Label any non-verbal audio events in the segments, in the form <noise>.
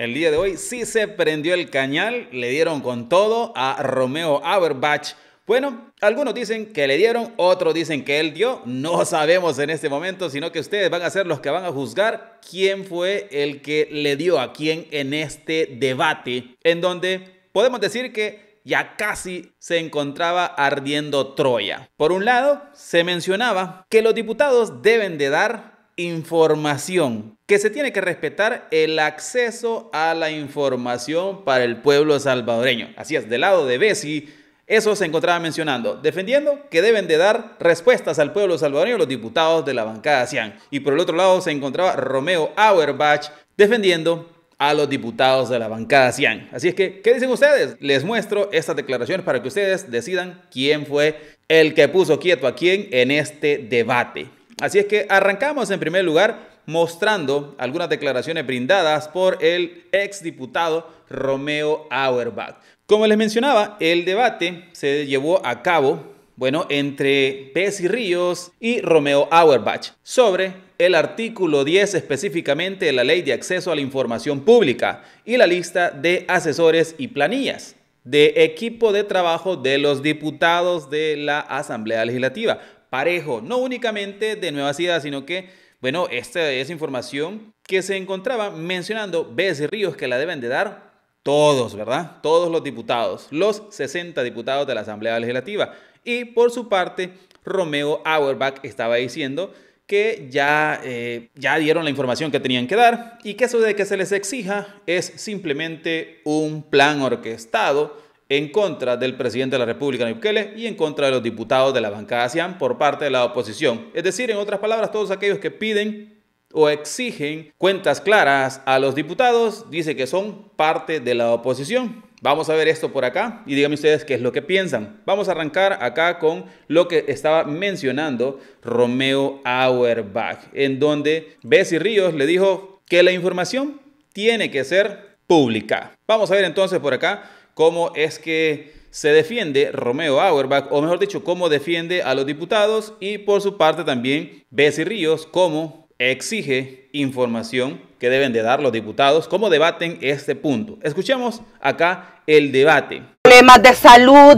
El día de hoy sí se prendió el cañal, le dieron con todo a Romeo Aberbach. Bueno, algunos dicen que le dieron, otros dicen que él dio, no sabemos en este momento, sino que ustedes van a ser los que van a juzgar quién fue el que le dio a quién en este debate, en donde podemos decir que ya casi se encontraba ardiendo Troya. Por un lado, se mencionaba que los diputados deben de dar información, que se tiene que respetar el acceso a la información para el pueblo salvadoreño. Así es, del lado de Bessi, eso se encontraba mencionando, defendiendo que deben de dar respuestas al pueblo salvadoreño los diputados de la bancada CIAN. Y por el otro lado se encontraba Romeo Auerbach defendiendo a los diputados de la bancada CIAN. Así es que, ¿qué dicen ustedes? Les muestro estas declaraciones para que ustedes decidan quién fue el que puso quieto a quién en este debate. Así es que arrancamos en primer lugar mostrando algunas declaraciones brindadas por el exdiputado Romeo Auerbach. Como les mencionaba, el debate se llevó a cabo, bueno, entre y Ríos y Romeo Auerbach sobre el artículo 10 específicamente de la Ley de Acceso a la Información Pública y la lista de asesores y planillas de equipo de trabajo de los diputados de la Asamblea Legislativa parejo, no únicamente de Nueva Ciudad, sino que, bueno, esta es información que se encontraba mencionando veces Ríos que la deben de dar todos, ¿verdad? Todos los diputados, los 60 diputados de la Asamblea Legislativa. Y por su parte, Romeo Auerbach estaba diciendo que ya, eh, ya dieron la información que tenían que dar y que eso de que se les exija es simplemente un plan orquestado en contra del presidente de la República, Nayib y en contra de los diputados de la bancada ASEAN por parte de la oposición. Es decir, en otras palabras, todos aquellos que piden o exigen cuentas claras a los diputados, dice que son parte de la oposición. Vamos a ver esto por acá y díganme ustedes qué es lo que piensan. Vamos a arrancar acá con lo que estaba mencionando Romeo Auerbach, en donde Bessie Ríos le dijo que la información tiene que ser pública. Vamos a ver entonces por acá cómo es que se defiende Romeo Auerbach, o mejor dicho, cómo defiende a los diputados y por su parte también Bessie Ríos, cómo exige información que deben de dar los diputados, cómo debaten este punto. Escuchemos acá el debate temas de salud.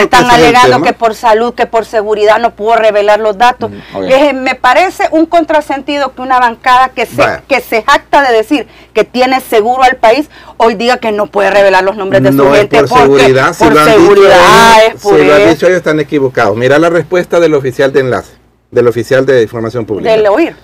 están alegando que por salud, que por seguridad no puedo revelar los datos. Mm, eh, me parece un contrasentido que una bancada que se, que se jacta de decir que tiene seguro al país, hoy diga que no puede revelar los nombres de su gente. Por seguridad, por seguridad, eh, si lo han pues. dicho ellos están equivocados. Mira la respuesta del oficial de enlace, del oficial de información pública. Del oír.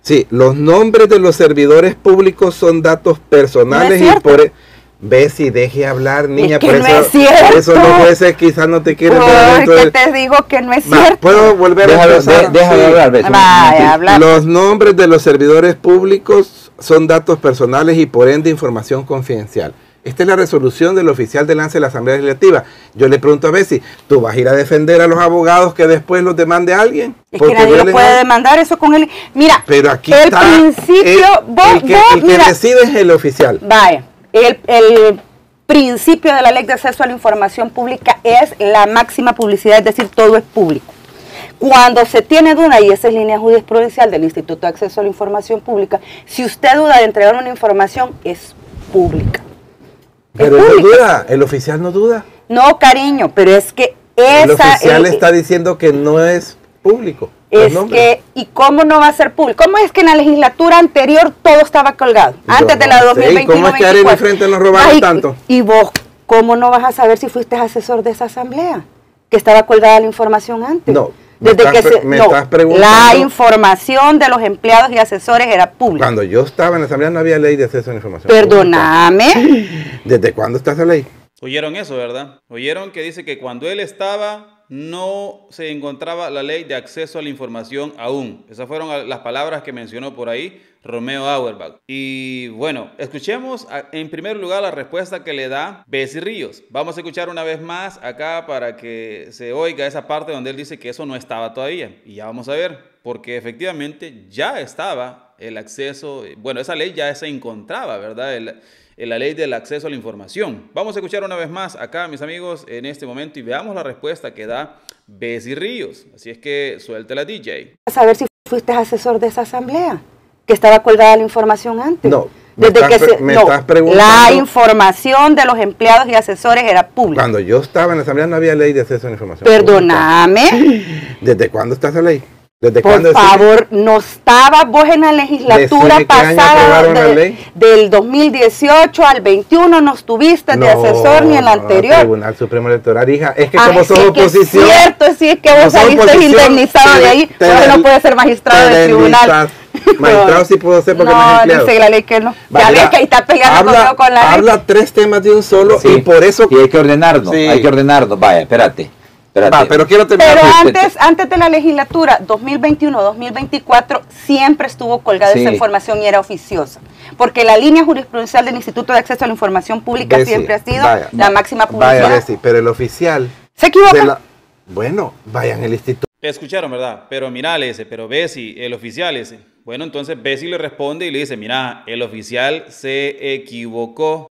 Sí, los nombres de los servidores públicos son datos personales y por e- Bessie, deje hablar, niña. por, eso, es cierto. eso los jueces quizás no te quieren ver. qué te digo que no es cierto. Puedo volver a empezar. De, déjame hablar, Bessie. Vaya, hablar. Los nombres de los servidores públicos son datos personales y por ende información confidencial. Esta es la resolución del oficial de lance de la Asamblea Legislativa. Yo le pregunto a Bessie, ¿tú vas a ir a defender a los abogados que después los demande alguien? Es que nadie lo puede demandar eso con él. Mira, Pero aquí está principio, el, vos, el que, que decide es el oficial. Vaya, el, principio de la ley de acceso a la información pública es la máxima publicidad, es decir, todo es público. Cuando se tiene duda, y esa es línea judicial del Instituto de Acceso a la Información Pública, si usted duda de entregar una información, es pública. Pero no duda, el oficial no duda. No, cariño, pero es que esa... El oficial está diciendo que no es público. Pues es que, ¿y cómo no va a ser público? ¿Cómo es que en la legislatura anterior todo estaba colgado? antes de la 2021 ¿Y cómo es que Frente nos robaron tanto? Y vos, ¿cómo no vas a saber si fuiste asesor de esa asamblea? Que estaba colgada la información antes. No. Desde que se, no, La información de los empleados y asesores era pública. Cuando yo estaba en la asamblea no había ley de acceso a la información. Perdóname. ¿Desde cuándo está esa ley? Oyeron eso, ¿verdad? Oyeron que dice que cuando él estaba no se encontraba la ley de acceso a la información aún. Esas fueron las palabras que mencionó por ahí Romeo Auerbach. Y bueno, escuchemos en primer lugar la respuesta que le da Bessie Ríos. Vamos a escuchar una vez más acá para que se oiga esa parte donde él dice que eso no estaba todavía. Y ya vamos a ver, porque efectivamente ya estaba el acceso, eh, bueno, esa ley ya se encontraba, ¿verdad? en la ley del acceso a la información. Vamos a escuchar una vez más acá, mis amigos, en este momento y veamos la respuesta que da Bessie Ríos. Así es que suéltela, DJ. A saber si fuiste asesor de esa asamblea, que estaba colgada la información antes. No. Desde que se, me no, estás La información de los empleados y asesores era pública. Cuando yo estaba en la asamblea no había ley de acceso a la información. Perdóname. ¿Desde cuándo está esa ley? ¿Desde Por favor, no estaba vos en la legislatura pasada del 2018 al 21, no estuviste de asesor ni en la anterior. No, Tribunal Supremo Electoral, hija, es que como sos oposición. Es cierto, sí, es que vos saliste indemnizado de ahí, pero no puede ser magistrado del tribunal. <laughs> Magistrado sí puedo ser porque no, no dice la ley que no. ya ves que ahí está pegando. habla, con la Habla tres temas de un solo y por eso... Y hay que ordenarlo, hay que ordenarlo, Vaya, espérate pero quiero antes, antes de la legislatura, 2021-2024, siempre estuvo colgada esa información y era oficiosa. Porque la línea jurisprudencial del Instituto de Acceso a la Información Pública siempre ha sido la máxima publicidad. pero el oficial. Se equivocó bueno, vayan el instituto. Escucharon, ¿verdad? Pero mira, ese, pero Bessie, el oficial ese. Bueno, entonces Bessie le responde y le dice, mira, el oficial se equivocó.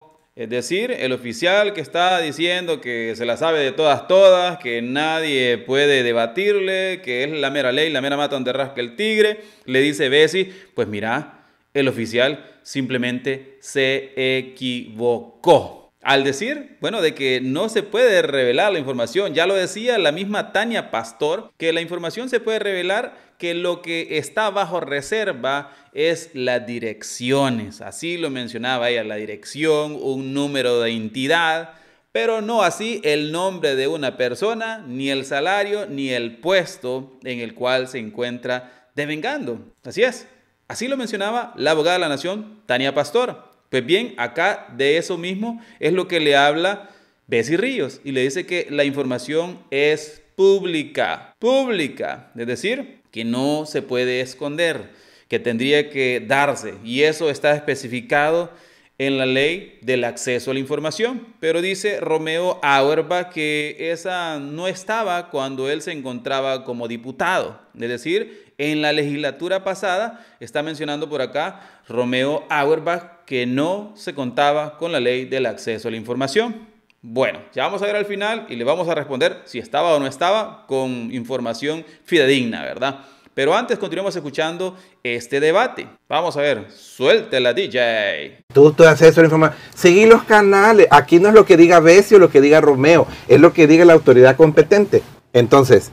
Es decir, el oficial que está diciendo que se la sabe de todas, todas, que nadie puede debatirle, que es la mera ley, la mera mata donde rasca el tigre, le dice Bessie, pues mira, el oficial simplemente se equivocó. Al decir, bueno, de que no se puede revelar la información, ya lo decía la misma Tania Pastor, que la información se puede revelar, que lo que está bajo reserva es las direcciones, así lo mencionaba ella, la dirección, un número de entidad, pero no así el nombre de una persona, ni el salario, ni el puesto en el cual se encuentra devengando. Así es, así lo mencionaba la abogada de la nación, Tania Pastor. Pues bien, acá de eso mismo es lo que le habla Bessie Ríos y le dice que la información es pública, pública, es decir, que no se puede esconder, que tendría que darse y eso está especificado en la ley del acceso a la información. Pero dice Romeo Auerbach que esa no estaba cuando él se encontraba como diputado. Es decir, en la legislatura pasada, está mencionando por acá Romeo Auerbach, que no se contaba con la ley del acceso a la información. Bueno, ya vamos a ver al final y le vamos a responder si estaba o no estaba con información fidedigna, ¿verdad? Pero antes continuamos escuchando este debate. Vamos a ver, suéltela DJ. Tú de acceso a la información. Seguí los canales. Aquí no es lo que diga Besio, lo que diga Romeo, es lo que diga la autoridad competente. Entonces,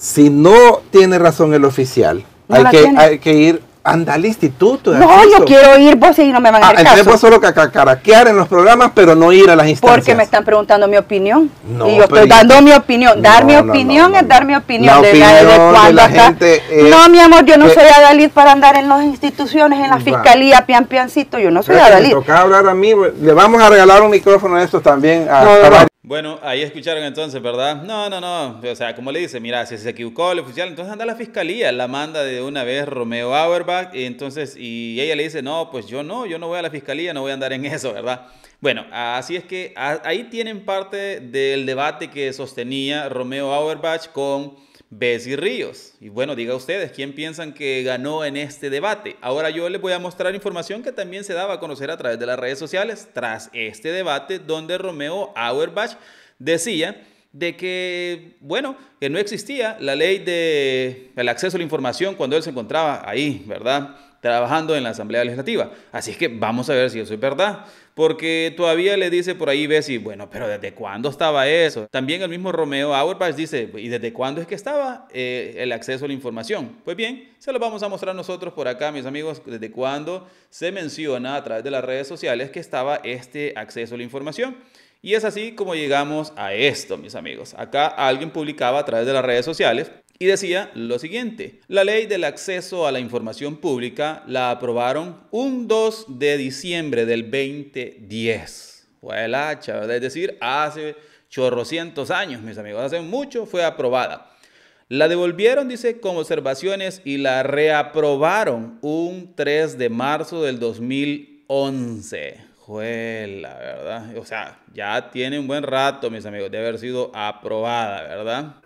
si no tiene razón el oficial, hay, que, hay, que, ir, anda al instituto. No, yo quiero ir, vos y no me van a dar ah, entonces caso. vos solo cacaraquear en los programas, pero no ir a las instancias. Porque me están preguntando mi opinión. y yo estoy dando mi opinión. Dar mi opinión es dar mi opinión. La opinión Gente no, mi amor, yo no soy adalid para andar en las instituciones, en la fiscalía, pian piancito. Yo no soy adalid. Me toca hablar a mí. Le vamos a regalar un micrófono a estos también a bueno, ahí escucharon entonces, ¿verdad? No, no, no. O sea, como le dice, mira, si se equivocó el oficial, entonces anda a la fiscalía, la manda de una vez Romeo Auerbach. entonces, y ella le dice, no, pues yo no, yo no voy a la fiscalía, no voy a andar en <laughs> eso, ¿verdad? Bueno, así es que ahí tienen parte del debate que sostenía Romeo Auerbach con Bess Ríos. Y bueno, diga ustedes, ¿quién piensan que ganó en este debate? Ahora yo les voy a mostrar información que también se daba a conocer a través de las redes sociales tras este debate donde Romeo Auerbach decía de que, bueno, que no existía la ley del el acceso a la información cuando él se encontraba ahí, ¿verdad? trabajando en la Asamblea Legislativa. Así es que vamos a ver si eso es verdad, porque todavía le dice por ahí Bessy, bueno, pero ¿desde cuándo estaba eso? También el mismo Romeo Auerbach dice, ¿y desde cuándo es que estaba eh, el acceso a la información? Pues bien, se lo vamos a mostrar nosotros por acá, mis amigos, desde cuándo se menciona a través de las redes sociales que estaba este acceso a la información. Y es así como llegamos a esto, mis amigos. Acá alguien publicaba a través de las redes sociales y decía lo siguiente, la ley del acceso a la información pública la aprobaron un 2 de diciembre del 2010. Fue el hacha, Es decir, hace chorrocientos años, mis amigos, hace mucho fue aprobada. La devolvieron, dice, con observaciones y la reaprobaron un 3 de marzo del 2011. Juela, ¿verdad? O sea, ya tiene un buen rato, mis amigos, de haber sido aprobada, ¿verdad?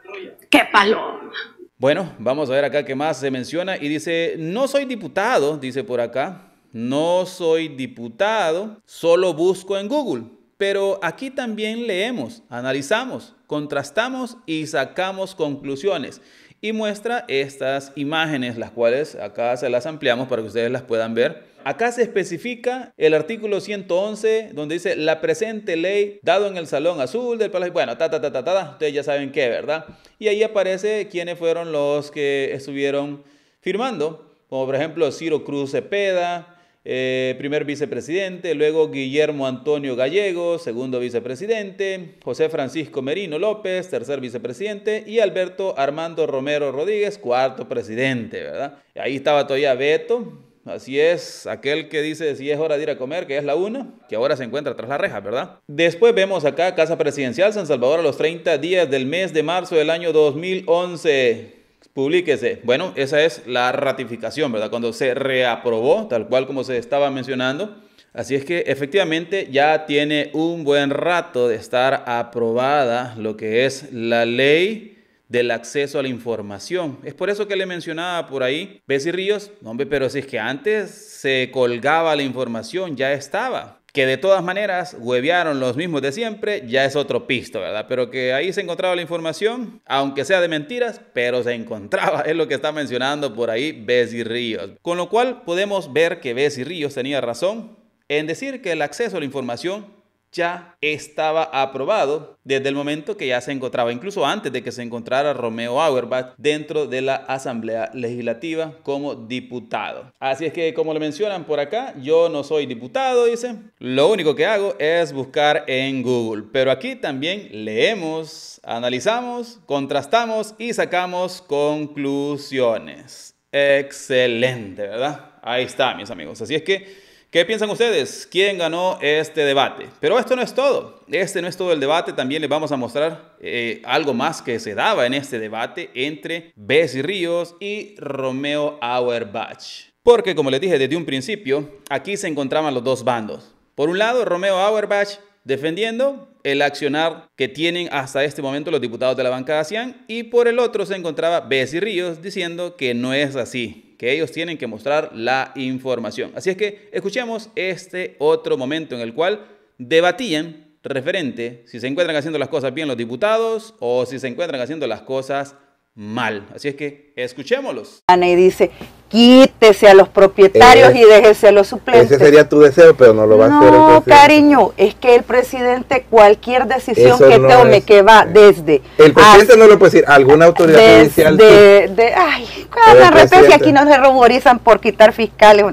¡Qué paloma! Bueno, vamos a ver acá qué más se menciona. Y dice, no soy diputado, dice por acá. No soy diputado, solo busco en Google. Pero aquí también leemos, analizamos, contrastamos y sacamos conclusiones y muestra estas imágenes, las cuales acá se las ampliamos para que ustedes las puedan ver. Acá se especifica el artículo 111, donde dice la presente ley dado en el Salón Azul del Palacio. Bueno, ta, ta, ta, ta, ta, ustedes ya saben qué, ¿verdad? Y ahí aparece quiénes fueron los que estuvieron firmando, como por ejemplo Ciro Cruz Cepeda, eh, primer vicepresidente, luego Guillermo Antonio Gallego, segundo vicepresidente, José Francisco Merino López, tercer vicepresidente, y Alberto Armando Romero Rodríguez, cuarto presidente, ¿verdad? Ahí estaba todavía Beto, Así es, aquel que dice si es hora de ir a comer, que es la una, que ahora se encuentra tras la reja ¿verdad? Después vemos acá Casa Presidencial San Salvador a los 30 días del mes de marzo del año 2011. Publíquese. Bueno, esa es la ratificación, ¿verdad? Cuando se reaprobó, tal cual como se estaba mencionando. Así es que efectivamente ya tiene un buen rato de estar aprobada lo que es la ley del acceso a la información. Es por eso que le mencionaba por ahí, Bessy Ríos, hombre, pero si es que antes se colgaba la información, ya estaba que de todas maneras huevearon los mismos de siempre, ya es otro pisto, ¿verdad? Pero que ahí se encontraba la información, aunque sea de mentiras, pero se encontraba, <laughs> es lo que está mencionando por ahí y Ríos. Con lo cual podemos ver que y Ríos tenía razón en decir que el acceso a la información ya estaba aprobado desde el momento que ya se encontraba, incluso antes de que se encontrara Romeo Auerbach dentro de la Asamblea Legislativa como diputado. Así es que, como le mencionan por acá, yo no soy diputado, dice. Lo único que hago es buscar en Google. Pero aquí también leemos, analizamos, contrastamos y sacamos conclusiones. Excelente, ¿verdad? Ahí está, mis amigos. Así es que... ¿Qué piensan ustedes? ¿Quién ganó este debate? Pero esto no es todo. Este no es todo el debate. También les vamos a mostrar eh, algo más que se daba en este debate entre Bessie Ríos y Romeo Auerbach. Porque como les dije desde un principio, aquí se encontraban los dos bandos. Por un lado, Romeo Auerbach defendiendo el accionar que tienen hasta este momento los diputados de la bancada ASEAN y por el otro se encontraba y Ríos diciendo que no es así, que ellos tienen que mostrar la información. Así es que escuchemos este otro momento en el cual debatían referente si se encuentran haciendo las cosas bien los diputados o si se encuentran haciendo las cosas mal. Así es que escuchémoslos. Ana y dice, quítese a los propietarios eh, y déjese a los suplentes. Ese sería tu deseo, pero no lo va a hacer. No, cariño, es que el presidente cualquier decisión que tome que va eh, desde... El presidente no lo puede decir, alguna autoridad judicial... De, ay, de repente si aquí no se ruborizan por quitar fiscales,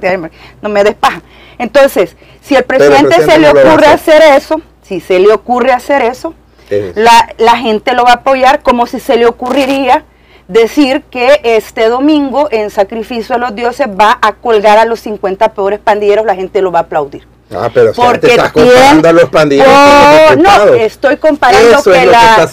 no me despaja Entonces, si el presidente, se le ocurre hacer. eso, si se le ocurre hacer eso, la, la gente lo va a apoyar como si se le ocurriría decir que este domingo en sacrificio a los dioses va a colgar a los 50 peores pandilleros, la gente lo va a aplaudir. Ah, pero porque está a los pandilleros oh, No, estoy comparando que, la,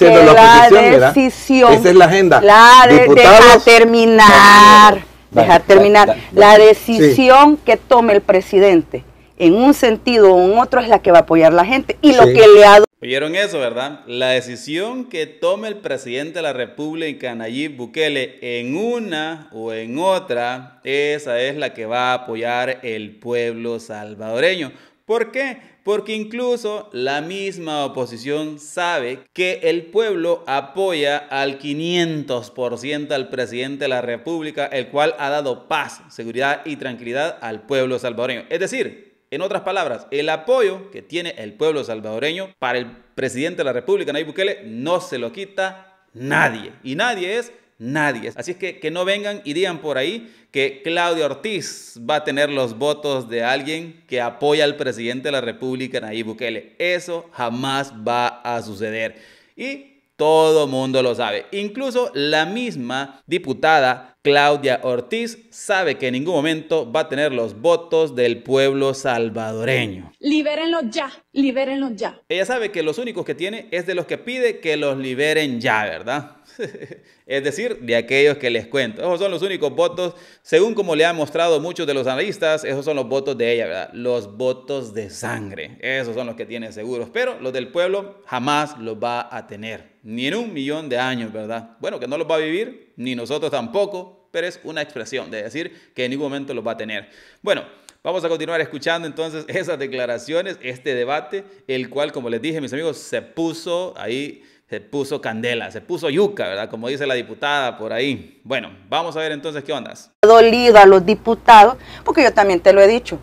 decisión, Esa es la agenda. deja terminar, deja terminar. la decisión que tome el presidente en un sentido o en otro es la que va a apoyar la gente y lo que le ha Oyeron eso, ¿verdad? La decisión que tome el presidente de la República, Nayib Bukele, en una o en otra, esa es la que va a apoyar el pueblo salvadoreño. ¿Por qué? Porque incluso la misma oposición sabe que el pueblo apoya al 500% al presidente de la República, el cual ha dado paz, seguridad y tranquilidad al pueblo salvadoreño. Es decir, en otras palabras, el apoyo que tiene el pueblo salvadoreño para el presidente de la República, Nayib Bukele, no se lo quita nadie. Y nadie es nadie. Así es que, que no vengan y digan por ahí que Claudio Ortiz va a tener los votos de alguien que apoya al presidente de la República, Nayib Bukele. Eso jamás va a suceder. Y todo mundo lo sabe. Incluso la misma diputada Claudia Ortiz sabe que en ningún momento va a tener los votos del pueblo salvadoreño. Libérenlos ya, libérenlos ya. Ella sabe que los únicos que tiene es de los que pide que los liberen ya, ¿verdad? <laughs> es decir, de aquellos que les cuento. Esos son los únicos votos, según como le han mostrado muchos de los analistas, esos son los votos de ella, ¿verdad? Los votos de sangre. Esos son los que tiene seguros, pero los del pueblo jamás los va a tener. Ni en un millón de años, ¿verdad? Bueno, que no los va a vivir, ni nosotros tampoco, pero es una expresión de decir que en ningún momento los va a tener. Bueno, vamos a continuar escuchando entonces <laughs> esas declaraciones, este debate, el cual, como les dije, mis amigos, se puso ahí, se puso candela, se puso yuca, ¿verdad? Como dice la diputada por ahí. Bueno, vamos a ver entonces qué ondas. Dolido a los diputados, porque yo también te lo he dicho,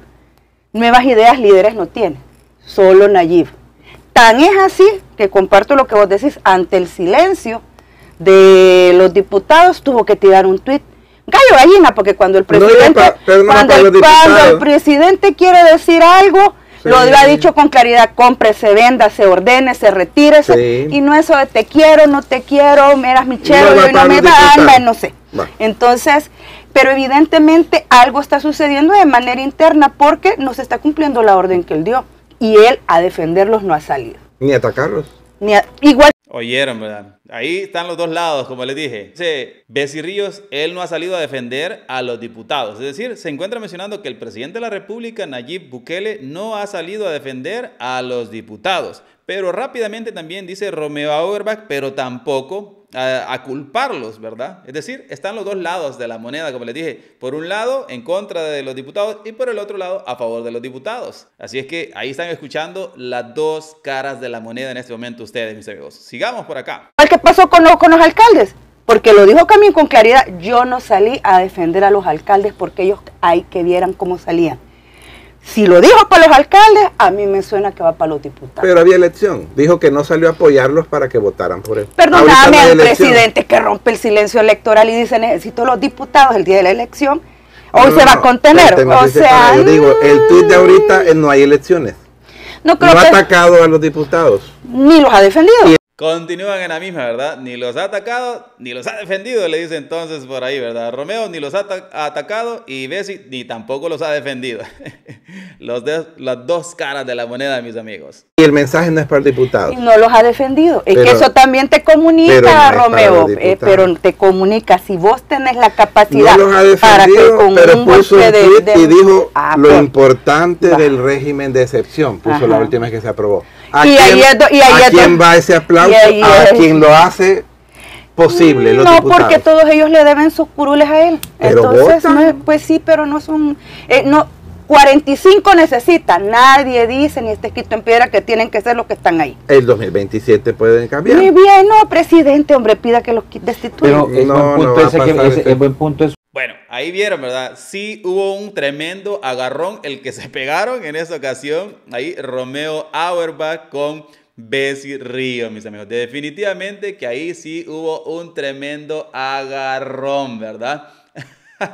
nuevas ideas líderes no tienen, solo Nayib. Tan es así que comparto lo que vos decís, ante el silencio de los diputados tuvo que tirar un tuit gallo gallina, porque cuando el presidente, cuando, el, presidente quiere decir algo, Lo ha dicho con claridad, compre, se venda, se ordene, se retire, y no eso de te quiero, no te quiero, me eras mi chero, no, no me da, no sé. Entonces, pero evidentemente algo está sucediendo de manera interna porque no se está cumpliendo la orden que él dio y él a defenderlos no ha salido. Ni atacarlos. Ni igual oyeron, ¿verdad? Ahí están los dos lados, como les dije. Dice, Ríos, él no ha salido a defender a los diputados. Es decir, se encuentra mencionando que el presidente de la República, Nayib Bukele, no ha salido a defender a los diputados. Pero rápidamente también dice Romeo Auerbach, pero tampoco a, culparlos, ¿verdad? Es decir, están los dos lados de la moneda, como les dije. Por un lado, en contra de los diputados y por el otro lado, a favor de los diputados. Así es que ahí están escuchando las dos caras de la moneda en este momento ustedes, mis amigos. Sigamos por acá. ¿Qué pasó con los, con los alcaldes? Porque lo dijo también con claridad, yo no salí a defender a los alcaldes porque ellos hay que vieran cómo salían. Si lo dijo para los alcaldes, a mí me suena que va para los diputados. Pero había elección. Dijo que no salió a apoyarlos para que votaran por él. Perdóname al presidente que rompe el silencio electoral y dice necesito los diputados el día de la elección. Hoy se va a contener. o sea, digo, el tweet de ahorita mm. eh, no hay elecciones. No, creo ha atacado a los diputados. Ni los ha defendido. Continúan en la misma, ¿verdad? Ni los ha atacado, ni los ha defendido, le dice entonces por ahí, ¿verdad? Romeo ni los ha, atacado y Bessi ni tampoco los ha defendido. <laughs> los las dos caras de la moneda, mis amigos. Y el mensaje no es para el diputado. no los ha defendido. es que eso también te comunica, Romeo. Eh, pero te comunica, si vos tenés la capacidad para un de, y dijo ah, lo importante del régimen de excepción, puso la última vez que se aprobó y quién va ese aplauso? ¿A quién lo hace posible? no, porque todos ellos le deben sus curules a él. Entonces, pues sí, pero no son... Eh, no, 45 necesita, nadie dice ni está escrito en piedra que tienen que ser los que están ahí. El 2027 pueden cambiar. Muy bien, no, presidente, hombre, pida que los destituyan. Pero es no, buen punto no es Ahí vieron, ¿verdad? Sí hubo un tremendo agarrón el que se pegaron en esa ocasión. Ahí Romeo Auerbach con Bessie Río, mis amigos. Definitivamente que ahí sí hubo un tremendo agarrón, ¿verdad? <laughs>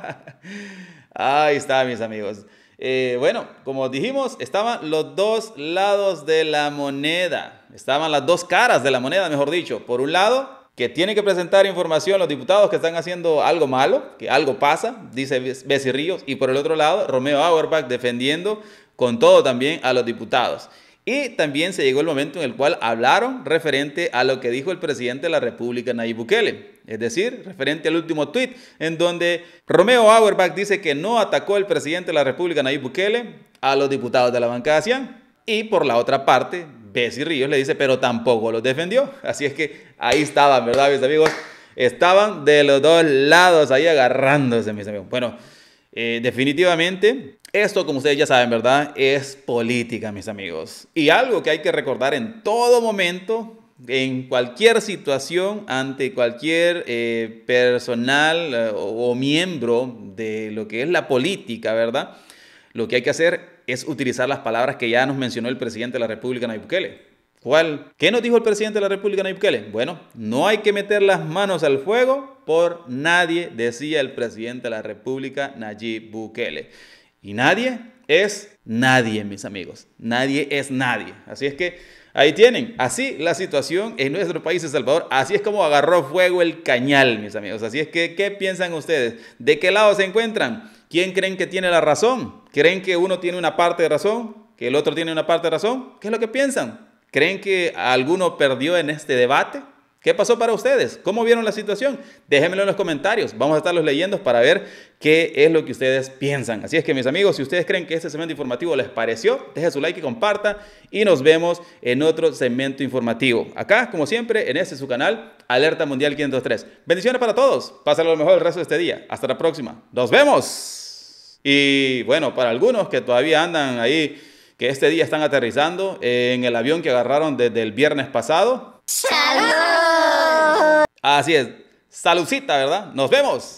ahí está, mis amigos. Eh, bueno, como dijimos, estaban los dos lados de la moneda. Estaban las dos caras de la moneda, mejor dicho. Por un lado, que tiene que presentar información los diputados que están haciendo algo malo, que algo pasa, dice Bessy Ríos, y por el otro lado, Romeo Auerbach defendiendo con todo también a los diputados. Y también se llegó el momento en el cual hablaron referente a lo que dijo el presidente de la República, Nayib Bukele. Es decir, referente al último tuit en donde Romeo Auerbach dice que no atacó el presidente de la República, Nayib Bukele, a los diputados de la bancada Y por la otra parte, Bessie Ríos le dice, pero tampoco los defendió. Así es que ahí estaban, ¿verdad, mis amigos? Estaban de los dos lados ahí agarrándose, mis amigos. Bueno, eh, definitivamente esto, como ustedes ya saben, ¿verdad? Es política, mis amigos. Y algo que hay que recordar en todo momento, en cualquier situación, ante cualquier eh, personal eh, o miembro de lo que es la política, ¿verdad? Lo que hay que hacer es utilizar las palabras que ya nos mencionó el presidente de la República, Nayib Bukele. ¿Cuál? ¿Qué nos dijo el presidente de la República, Nayib Bukele? Bueno, no hay que meter las manos al fuego por nadie, decía el presidente de la República, Nayib Bukele. Y nadie es nadie, mis amigos. Nadie es nadie. Así es que ahí tienen. Así la situación en nuestro país, El Salvador. Así es como agarró fuego el cañal, mis amigos. Así es que, ¿qué piensan ustedes? ¿De qué lado se encuentran? ¿Quién creen que tiene la razón? ¿Creen que uno tiene una parte de razón? ¿Que el otro tiene una parte de razón? ¿Qué es lo que piensan? ¿Creen que alguno perdió en este debate? ¿Qué pasó para ustedes? ¿Cómo vieron la situación? Déjenmelo en los comentarios. Vamos a estar los leyendo para ver qué es lo que ustedes piensan. Así es que mis amigos, si ustedes creen que este segmento informativo les pareció, dejen su like y comparta y nos vemos en otro segmento informativo. Acá, como siempre, en este su canal, Alerta Mundial 503. Bendiciones para todos. Pásenlo lo mejor el resto de este día. Hasta la próxima. Nos vemos. Y bueno, para algunos que todavía andan ahí, que este día están aterrizando eh, en el avión que agarraron desde el viernes pasado. ¡Salud! Así es. saludcita, ¿verdad? Nos vemos.